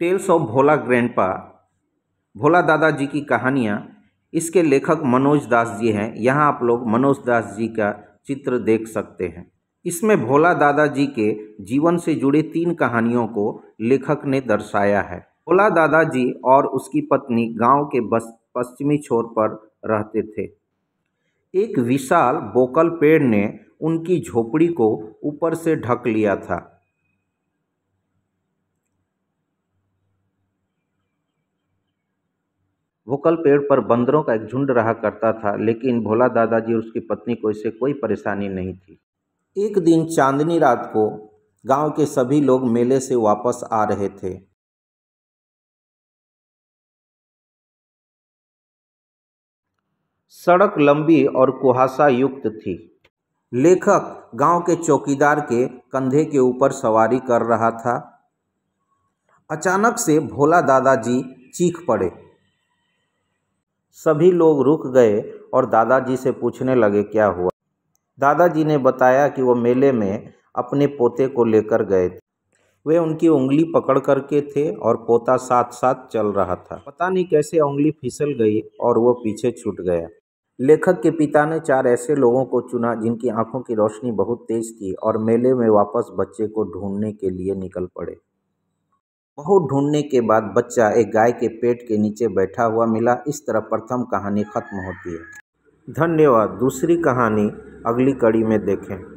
tales of Bhola grandpa Bhola दादाजी की कहानियाँ इसके लेखक मनोज दास जी हैं यहाँ आप लोग मनोज दास जी का चित्र देख सकते हैं इसमें भोला दादाजी के जीवन से जुड़े तीन कहानियों को लेखक ने दर्शाया है भोला दादाजी और उसकी पत्नी गांव के बस पश्चिमी छोर पर रहते थे एक विशाल बोकल पेड़ ने उनकी झोपड़ी को ऊपर से ढक लिया था वोकल पेड़ पर बंदरों का एक झुंड रहा करता था लेकिन भोला दादाजी और उसकी पत्नी को इससे कोई परेशानी नहीं थी एक दिन चांदनी रात को गांव के सभी लोग मेले से वापस आ रहे थे सड़क लंबी और कुहासा युक्त थी लेखक गांव के चौकीदार के कंधे के ऊपर सवारी कर रहा था अचानक से भोला दादाजी चीख पड़े सभी लोग रुक गए और दादाजी से पूछने लगे क्या हुआ दादाजी ने बताया कि वो मेले में अपने पोते को लेकर गए थे वे उनकी उंगली पकड़ करके थे और पोता साथ साथ चल रहा था पता नहीं कैसे उंगली फिसल गई और वो पीछे छूट गया लेखक के पिता ने चार ऐसे लोगों को चुना जिनकी आंखों की रोशनी बहुत तेज थी और मेले में वापस बच्चे को ढूंढने के लिए निकल पड़े बहुत ढूंढने के बाद बच्चा एक गाय के पेट के नीचे बैठा हुआ मिला इस तरह प्रथम कहानी खत्म होती है धन्यवाद दूसरी कहानी अगली कड़ी में देखें